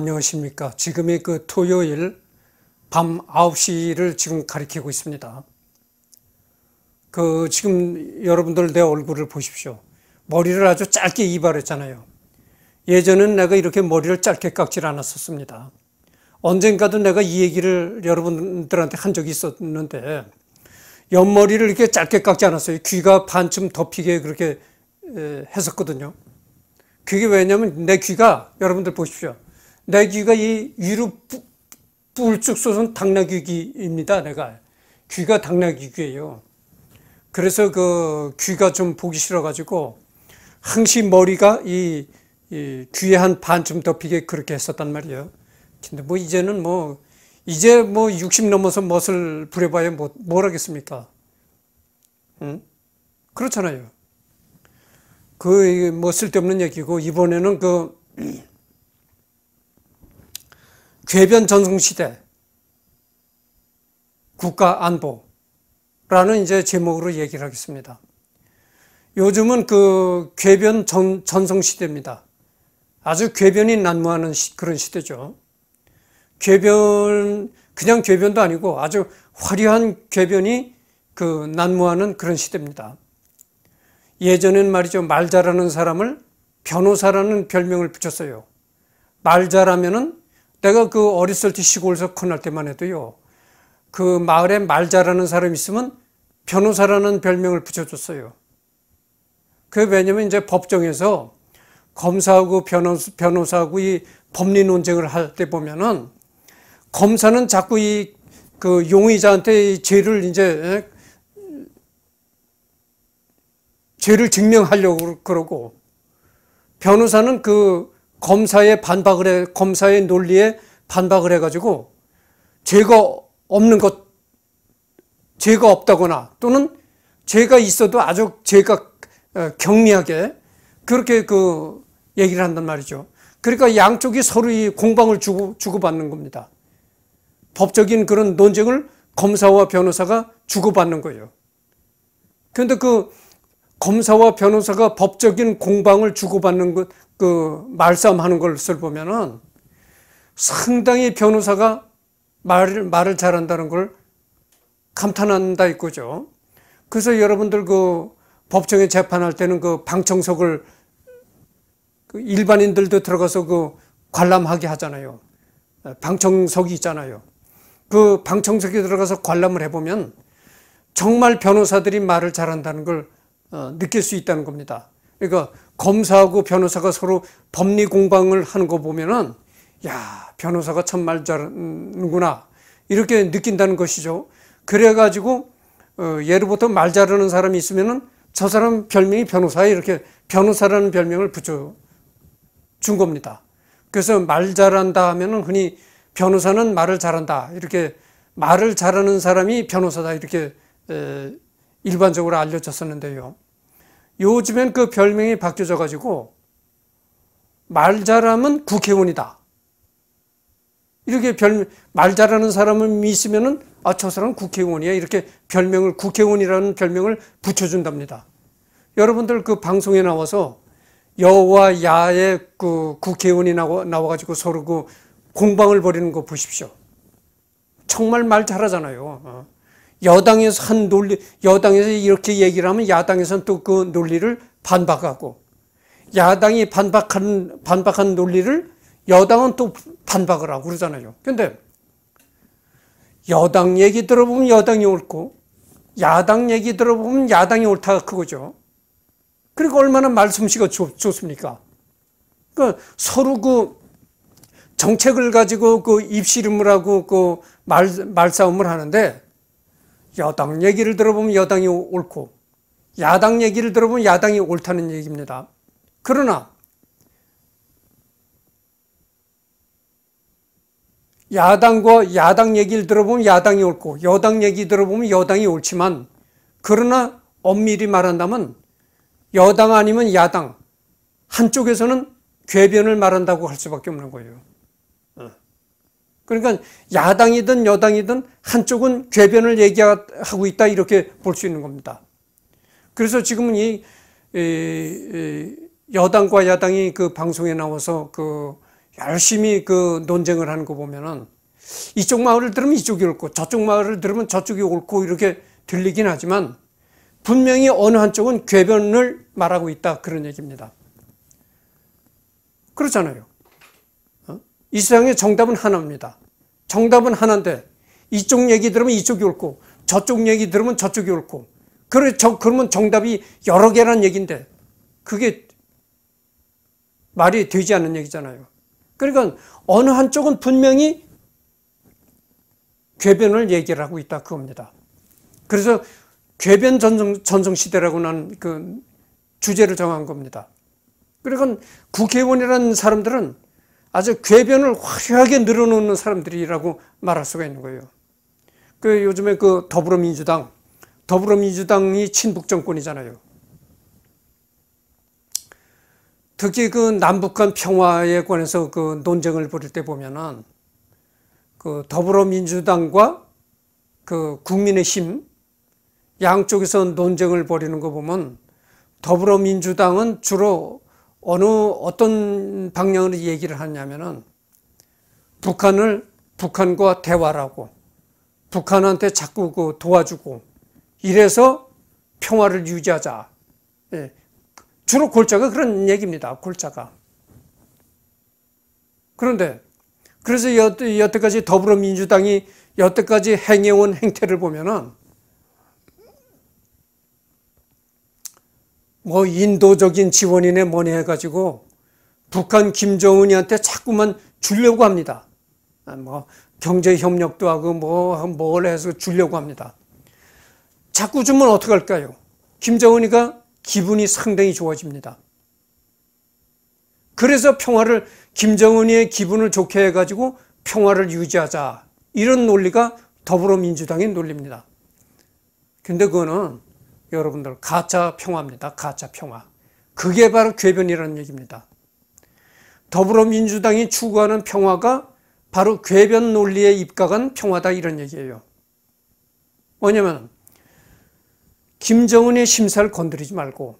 안녕하십니까. 지금의 그 토요일 밤 9시를 지금 가리키고 있습니다. 그 지금 여러분들 내 얼굴을 보십시오. 머리를 아주 짧게 이발했잖아요. 예전엔 내가 이렇게 머리를 짧게 깎질 않았었습니다. 언젠가도 내가 이 얘기를 여러분들한테 한 적이 있었는데 옆머리를 이렇게 짧게 깎지 않았어요. 귀가 반쯤 덮이게 그렇게 했었거든요. 그게 왜냐면 내 귀가 여러분들 보십시오. 내 귀가 이 위로 부, 뿔쭉 솟은 당나귀귀입니다. 내가 귀가 당나귀귀예요. 그래서 그 귀가 좀 보기 싫어가지고 항시 머리가 이, 이 귀에 한 반쯤 덮이게 그렇게 했었단 말이에요. 근데 뭐 이제는 뭐 이제 뭐 60 넘어서 멋을 부려봐야 뭐, 뭘 하겠습니까? 응? 그렇잖아요. 그 뭐 쓸데없는 얘기고 이번에는 그 괴변 전승 시대 국가 안보라는 이제 제목으로 얘기를 하겠습니다. 요즘은 그 괴변 전, 전성 시대입니다. 아주 괴변이 난무하는 시, 그런 시대죠. 괴변 그냥 괴변도 아니고 아주 화려한 괴변이 그 난무하는 그런 시대입니다. 예전엔 말이죠 말 잘하는 사람을 변호사라는 별명을 붙였어요. 말 잘하면은 내가 그 어렸을 때 시골에서 큰날 때만 해도요. 그 마을에 말 잘하는 사람 있으면 변호사라는 별명을 붙여줬어요. 그 왜냐면 이제 법정에서 검사하고 변호사, 변호사하고 이 법리 논쟁을 할 때 보면은 검사는 자꾸 이 그 용의자한테 이 죄를 이제 죄를 증명하려고 그러고 변호사는 그 검사의 반박을 해, 검사의 논리에 반박을 해가지고 죄가 없는 것, 죄가 없다거나 또는 죄가 있어도 아주 죄가 어, 경미하게 그렇게 그 얘기를 한단 말이죠. 그러니까 양쪽이 서로 이 공방을 주고, 주고받는 겁니다. 법적인 그런 논쟁을 검사와 변호사가 주고받는 거예요. 그런데 그 검사와 변호사가 법적인 공방을 주고받는 것, 그 말싸움하는 것을 보면은 상당히 변호사가 말을 말을 잘한다는 걸 감탄한다 이거죠. 그래서 여러분들 그 법정에 재판할 때는 그 방청석을 그 일반인들도 들어가서 그 관람하게 하잖아요. 방청석이 있잖아요. 그 방청석에 들어가서 관람을 해보면 정말 변호사들이 말을 잘한다는 걸 어, 느낄 수 있다는 겁니다. 그러니까 검사하고 변호사가 서로 법리 공방을 하는 거 보면은 야 변호사가 참 말 잘하는구나 이렇게 느낀다는 것이죠. 그래가지고 어, 예로부터 말 잘하는 사람이 있으면은 저 사람 별명이 변호사에 이렇게 변호사라는 별명을 붙여 준 겁니다. 그래서 말 잘한다 하면은 흔히 변호사는 말을 잘한다 이렇게 말을 잘하는 사람이 변호사다 이렇게 일반적으로 알려졌었는데요. 요즘엔 그 별명이 바뀌어져 가지고 말 잘하면 국회의원이다. 이렇게 별, 말 잘하는 사람을 믿으면은 아, 저 사람은 국회의원이야. 이렇게 별명을, 국회의원이라는 별명을 붙여준답니다. 여러분들 그 방송에 나와서 여와 야의 그 국회의원이 나와, 가지고 서로 그 공방을 벌이는 거 보십시오. 정말 말 잘하잖아요. 어. 여당에서 한 논리, 여당에서 이렇게 얘기를 하면 야당에서는 또 그 논리를 반박하고 야당이 반박한, 반박한 논리를 여당은 또 반박을 하고 그러잖아요. 근데 여당 얘기 들어보면 여당이 옳고 야당 얘기 들어보면 야당이 옳다 가 그거죠. 그리고 얼마나 말씀씨가 좋, 습니까 그러니까 서로 그 정책을 가지고 그 입씨름을 하고 그 말, 말싸움을 하는데 여당 얘기를 들어보면 여당이 옳고 야당 얘기를 들어보면 야당이 옳다는 얘기입니다. 그러나 야당과 야당 얘기를 들어보면 야당이 옳고 여당 얘기 들어보면 여당이 옳지만 그러나 엄밀히 말한다면 여당 아니면 야당 한쪽에서는 궤변을 말한다고 할 수밖에 없는 거예요. 그러니까 야당이든 여당이든 한쪽은 궤변을 얘기하고 있다 이렇게 볼 수 있는 겁니다. 그래서 지금은 이 여당과 야당이 그 방송에 나와서 그 열심히 그 논쟁을 하는 거 보면은 이쪽 말을 들으면 이쪽이 옳고 저쪽 말을 들으면 저쪽이 옳고 이렇게 들리긴 하지만 분명히 어느 한쪽은 궤변을 말하고 있다 그런 얘기입니다. 그렇잖아요. 이 세상에 정답은 하나입니다. 정답은 하나인데 이쪽 얘기 들으면 이쪽이 옳고 저쪽 얘기 들으면 저쪽이 옳고 그래 저 그러면 정답이 여러 개란 얘기인데 그게 말이 되지 않는 얘기잖아요. 그러니까 어느 한쪽은 분명히 궤변을 얘기를 하고 있다 그겁니다. 그래서 궤변 전성, 전성시대라고 난 그 주제를 정한 겁니다. 그러니까 국회의원이라는 사람들은 아주 궤변을 화려하게 늘어놓는 사람들이라고 말할 수가 있는 거예요. 그 요즘에 그 더불어민주당, 더불어민주당이 친북 정권이잖아요. 특히 그 남북한 평화에 관해서 그 논쟁을 벌일 때 보면은 그 더불어민주당과 그 국민의힘 양쪽에서 논쟁을 벌이는 거 보면 더불어민주당은 주로 어느 어떤 방향으로 얘기를 하냐면은 북한을 북한과 대화라고 북한한테 자꾸 그 도와주고 이래서 평화를 유지하자. 예. 주로 골자가 그런 얘기입니다. 골자가. 그런데 그래서 여, 여태까지 더불어민주당이 여태까지 행해온 행태를 보면은 뭐 인도적인 지원이네 뭐네 해가지고 북한 김정은이한테 자꾸만 주려고 합니다. 아, 뭐 경제 협력도 하고 뭐뭘 해서 주려고 합니다. 자꾸 주면 어떡할까요? 김정은이가 기분이 상당히 좋아집니다. 그래서 평화를 김정은이의 기분을 좋게 해가지고 평화를 유지하자 이런 논리가 더불어민주당의 논리입니다. 근데 그거는 여러분들 가짜 평화입니다. 가짜 평화. 그게 바로 궤변이라는 얘기입니다. 더불어민주당이 추구하는 평화가 바로 궤변 논리에 입각한 평화다 이런 얘기예요. 뭐냐면 김정은의 심사를 건드리지 말고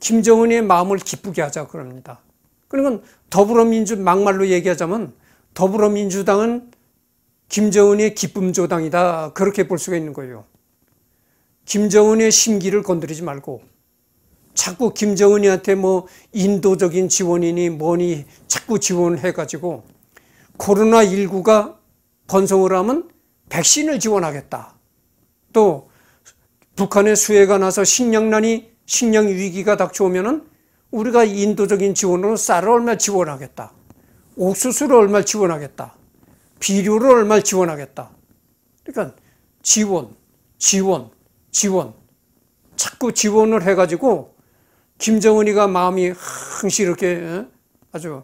김정은의 마음을 기쁘게 하자 그럽니다. 그러니 더불어민주 막말로 얘기하자면 더불어민주당은 김정은의 기쁨 조당이다 그렇게 볼 수가 있는 거예요. 김정은의 심기를 건드리지 말고 자꾸 김정은이한테 뭐 인도적인 지원이니 뭐니 자꾸 지원해 가지고 코로나19가 번성을 하면 백신을 지원하겠다. 또 북한의 수혜가 나서 식량난이 식량 위기가 닥쳐오면은 우리가 인도적인 지원으로 쌀을 얼마 지원하겠다. 옥수수를 얼마 지원하겠다. 비료를 얼마 지원하겠다. 그러니까 지원, 지원, 지원. 자꾸 지원을 해가지고 김정은이가 마음이 항시 이렇게 어? 아주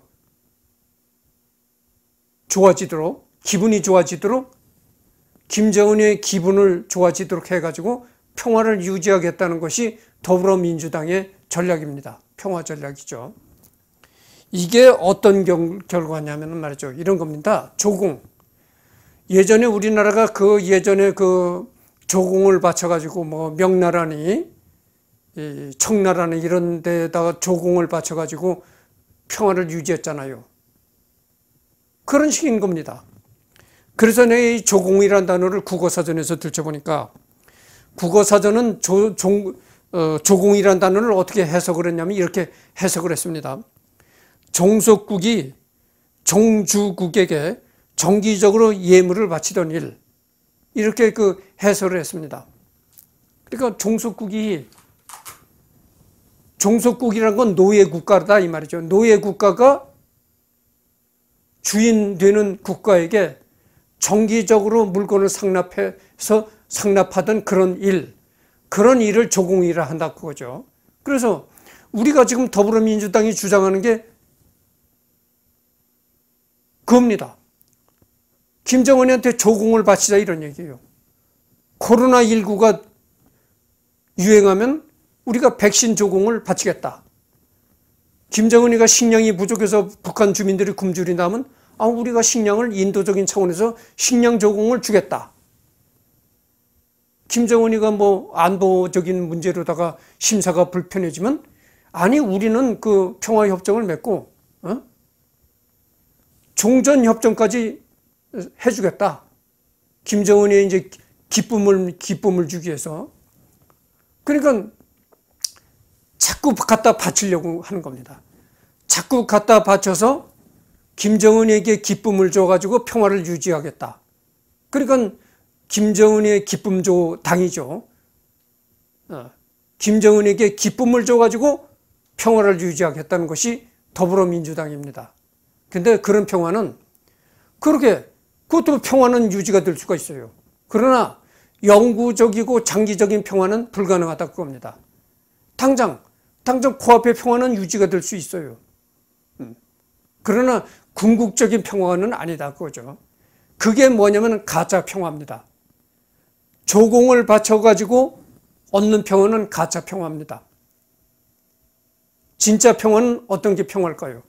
좋아지도록 기분이 좋아지도록 김정은의 기분을 좋아지도록 해가지고 평화를 유지하겠다는 것이 더불어민주당의 전략입니다. 평화 전략이죠. 이게 어떤 결, 과냐면 말이죠. 이런 겁니다. 조공. 예전에 우리나라가 그 예전에 그 조공을 바쳐가지고 뭐 명나라니 청나라니 이런 데다가 에 조공을 바쳐가지고 평화를 유지했잖아요. 그런 식인 겁니다. 그래서 내 조공이라는 단어를 국어사전에서 들춰보니까 국어사전은 조, 종, 어, 조공이라는 단어를 어떻게 해석을 했냐면 이렇게 해석을 했습니다. 종속국이 종주국에게 정기적으로 예물을 바치던 일, 이렇게 그 해설을 했습니다. 그러니까 종속국이 종속국이라건 노예 국가다 이 말이죠. 노예 국가가 주인 되는 국가에게 정기적으로 물건을 상납해서 상납하던 그런 일, 그런 일을 조공이라 한다 그거죠. 그래서 우리가 지금 더불어민주당이 주장하는 게 그겁니다. 김정은이한테 조공을 바치자 이런 얘기예요. 코로나19가 유행하면 우리가 백신 조공을 바치겠다. 김정은이가 식량이 부족해서 북한 주민들이 굶주린다면 아 우리가 식량을 인도적인 차원에서 식량 조공을 주겠다. 김정은이가 뭐 안보적인 문제로다가 심사가 불편해지면 아니 우리는 그 평화협정을 맺고 어? 종전협정까지 해주겠다. 김정은이 이제 기쁨을 기쁨을 주기 위해서 그러니까 자꾸 갖다 바치려고 하는 겁니다. 자꾸 갖다 바쳐서 김정은에게 기쁨을 줘가지고 평화를 유지하겠다. 그러니까 김정은의 기쁨조 당이죠. 어, 김정은에게 기쁨을 줘가지고 평화를 유지하겠다는 것이 더불어민주당입니다. 근데 그런 평화는 그렇게 그것도 평화는 유지가 될 수가 있어요. 그러나 영구적이고 장기적인 평화는 불가능하다고 겁니다. 당장, 당장 코앞의 평화는 유지가 될 수 있어요. 음. 그러나 궁극적인 평화는 아니다 그거죠. 그게 뭐냐면 가짜 평화입니다. 조공을 바쳐가지고 얻는 평화는 가짜 평화입니다. 진짜 평화는 어떤 게 평화일까요?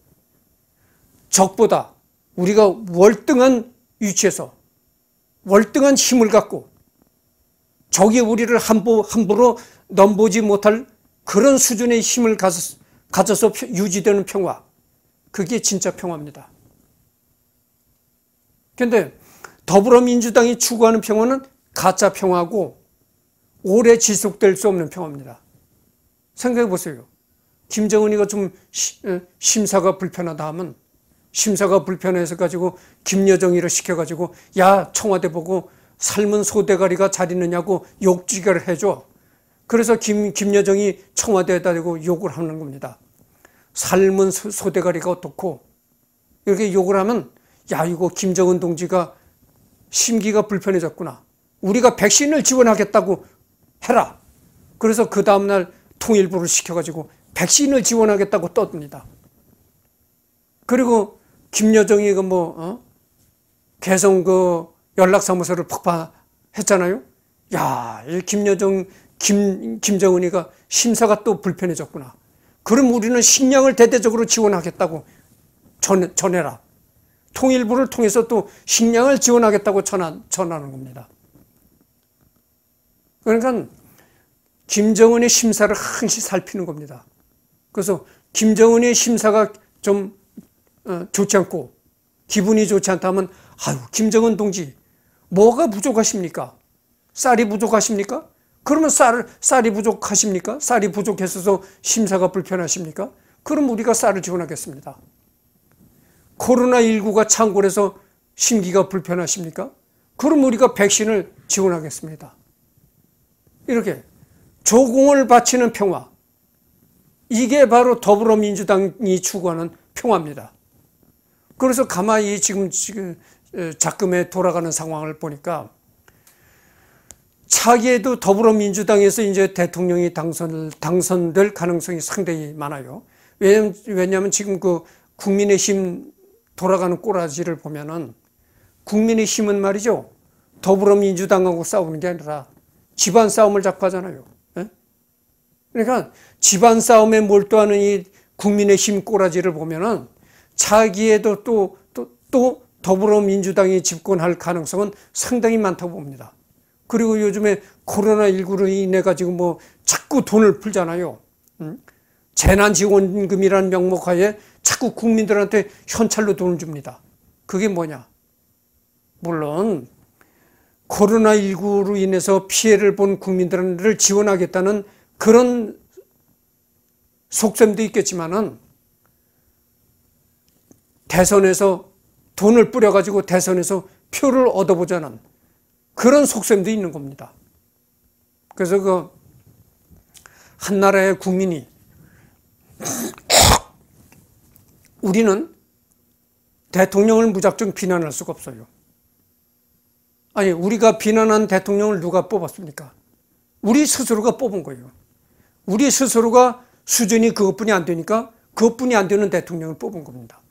적보다 우리가 월등한 위치에서 월등한 힘을 갖고 적이 우리를 함부, 함부로 넘보지 못할 그런 수준의 힘을 가졌, 가져서 유지되는 평화 그게 진짜 평화입니다 그런데 더불어민주당이 추구하는 평화는 가짜 평화고 오래 지속될 수 없는 평화입니다 생각해 보세요 김정은이가 좀 어, 심사가 불편하다 하면 심사가 불편해서 가지고 김여정이를 시켜가지고 야 청와대 보고 삶은 소대가리가 잘 있느냐고 욕지결을 해줘. 그래서 김, 김여정이 청와대에다 대고 욕을 하는 겁니다. 삶은 소, 소대가리가 어떻고 이렇게 욕을 하면 야 이거 김정은 동지가 심기가 불편해졌구나. 우리가 백신을 지원하겠다고 해라. 그래서 그 다음날 통일부를 시켜가지고 백신을 지원하겠다고 떠듭니다 그리고 김여정이 그뭐 어? 개성 그 연락사무소를 폭파했잖아요. 야, 이 김여정 김 김정은이가 심사가 또 불편해졌구나. 그럼 우리는 식량을 대대적으로 지원하겠다고 전, 전해라. 통일부를 통해서 또 식량을 지원하겠다고 전한, 전하는 겁니다. 그러니까 김정은의 심사를 항시 살피는 겁니다. 그래서 김정은의 심사가 좀 어, 좋지 않고 기분이 좋지 않다면 아유 김정은 동지 뭐가 부족하십니까? 쌀이 부족하십니까? 그러면 쌀, 쌀이 부족하십니까? 쌀이 부족해서 심사가 불편하십니까? 그럼 우리가 쌀을 지원하겠습니다. 코로나19가 창궐해서 심기가 불편하십니까? 그럼 우리가 백신을 지원하겠습니다. 이렇게 조공을 바치는 평화 이게 바로 더불어민주당이 추구하는 평화입니다. 그래서 가만히 지금, 지금 작금에 돌아가는 상황을 보니까 차기에도 더불어민주당에서 이제 대통령이 당선, 을 당선될 가능성이 상당히 많아요. 왜냐면, 왜냐면 지금 그 국민의힘 돌아가는 꼬라지를 보면은 국민의힘은 말이죠. 더불어민주당하고 싸우는 게 아니라 집안 싸움을 자꾸 하잖아요. 예? 그러니까 집안 싸움에 몰두하는 이 국민의힘 꼬라지를 보면은 차기에도 또, 또, 또 더불어민주당이 집권할 가능성은 상당히 많다고 봅니다. 그리고 요즘에 코로나19로 인해 가지고 뭐 자꾸 돈을 풀잖아요. 음? 재난지원금이라는 명목하에 자꾸 국민들한테 현찰로 돈을 줍니다. 그게 뭐냐? 물론 코로나19로 인해서 피해를 본 국민들을 지원하겠다는 그런 속셈도 있겠지만은 대선에서 돈을 뿌려가지고 대선에서 표를 얻어보자는 그런 속셈도 있는 겁니다. 그래서 그 한 나라의 국민이 우리는 대통령을 무작정 비난할 수가 없어요. 아니 우리가 비난한 대통령을 누가 뽑았습니까? 우리 스스로가 뽑은 거예요. 우리 스스로가 수준이 그것뿐이 안 되니까 그것뿐이 안 되는 대통령을 뽑은 겁니다.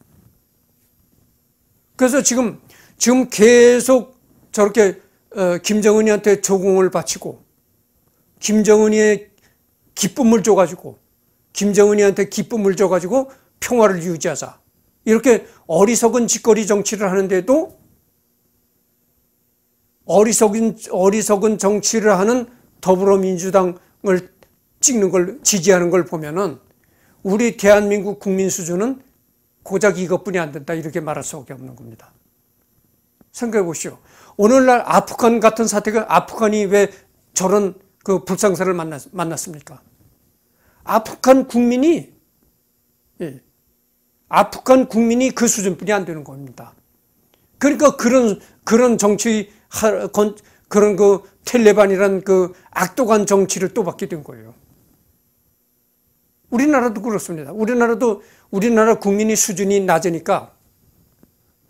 그래서 지금 지금 계속 저렇게 어, 김정은이한테 조공을 바치고 김정은이의 기쁨을 줘가지고 김정은이한테 기쁨을 줘가지고 평화를 유지하자 이렇게 어리석은 짓거리 정치를 하는데도 어리석은 어리석은 정치를 하는 더불어민주당을 찍는 걸 지지하는 걸 보면은 우리 대한민국 국민 수준은 고작 이것뿐이 안 된다 이렇게 말할 수밖에 없는 겁니다. 생각해 보시오. 오늘날 아프간 같은 사태가 아프간이 왜 저런 그 불상사를 만났, 만났습니까? 아프간 국민이 예, 아프간 국민이 그 수준뿐이 안 되는 겁니다. 그러니까 그런 그런 정치 그런 그 텔레반이란 그 악독한 정치를 또 받게 된 거예요. 우리나라도 그렇습니다. 우리나라도 우리나라 국민이 수준이 낮으니까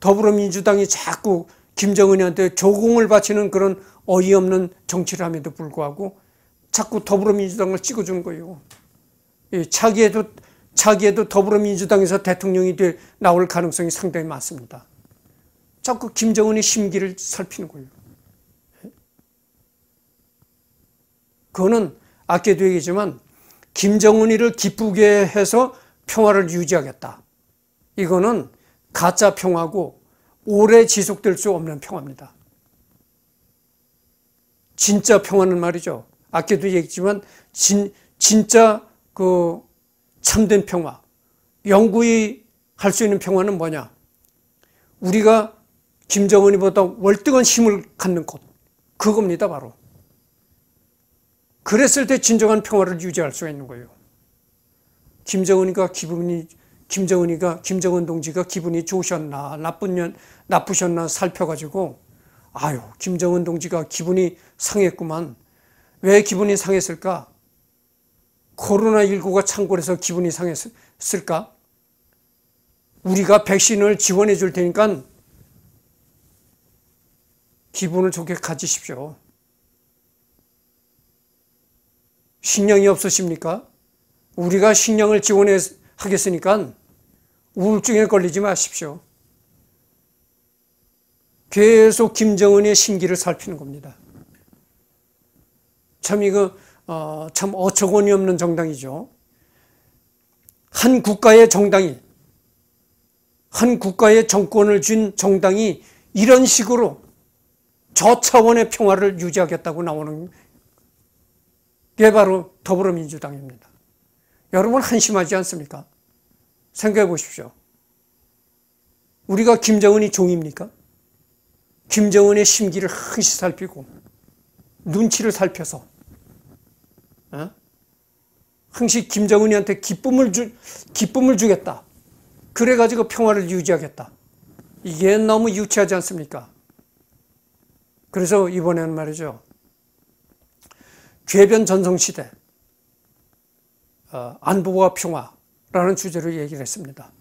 더불어민주당이 자꾸 김정은이한테 조공을 바치는 그런 어이없는 정치를 함에도 불구하고 자꾸 더불어민주당을 찍어주 거예요. 예, 차기에도 차기에도 더불어민주당에서 대통령이 될 나올 가능성이 상당히 많습니다. 자꾸 김정은의 심기를 살피는 거예요. 예? 그거는 아까도 얘기지만 김정은이를 기쁘게 해서 평화를 유지하겠다. 이거는 가짜 평화고 오래 지속될 수 없는 평화입니다. 진짜 평화는 말이죠. 아까도 얘기했지만 진, 진짜 그 참된 평화, 영구히 할 수 있는 평화는 뭐냐? 우리가 김정은이보다 월등한 힘을 갖는 것, 그겁니다 바로. 그랬을 때 진정한 평화를 유지할 수가 있는 거예요. 김정은이가 기분이 김정은이가 김정은 동지가 기분이 좋으셨나 나쁜 년 나쁘셨나 살펴가지고 아유 김정은 동지가 기분이 상했구만 왜 기분이 상했을까 코로나19가 창궐해서 기분이 상했을까? 우리가 백신을 지원해 줄 테니까 기분을 좋게 가지십시오. 신령이 없으십니까? 우리가 신령을 지원해 하겠으니까 우울증에 걸리지 마십시오. 계속 김정은의 신기를 살피는 겁니다. 참 이거 어, 참 어처구니 없는 정당이죠. 한 국가의 정당이 한 국가의 정권을 쥔 정당이 이런 식으로 저 차원의 평화를 유지하겠다고 나오는 그게 바로 더불어민주당입니다. 여러분 한심하지 않습니까? 생각해 보십시오. 우리가 김정은이 종입니까? 김정은의 심기를 흐시 살피고 눈치를 살펴서 어? 항시 김정은이한테 기쁨을 주 기쁨을 주겠다. 그래 가지고 평화를 유지하겠다. 이게 너무 유치하지 않습니까? 그래서 이번에는 말이죠. 괴변 전성 시대, 어, 안보와 평화라는 주제로 얘기를 했습니다.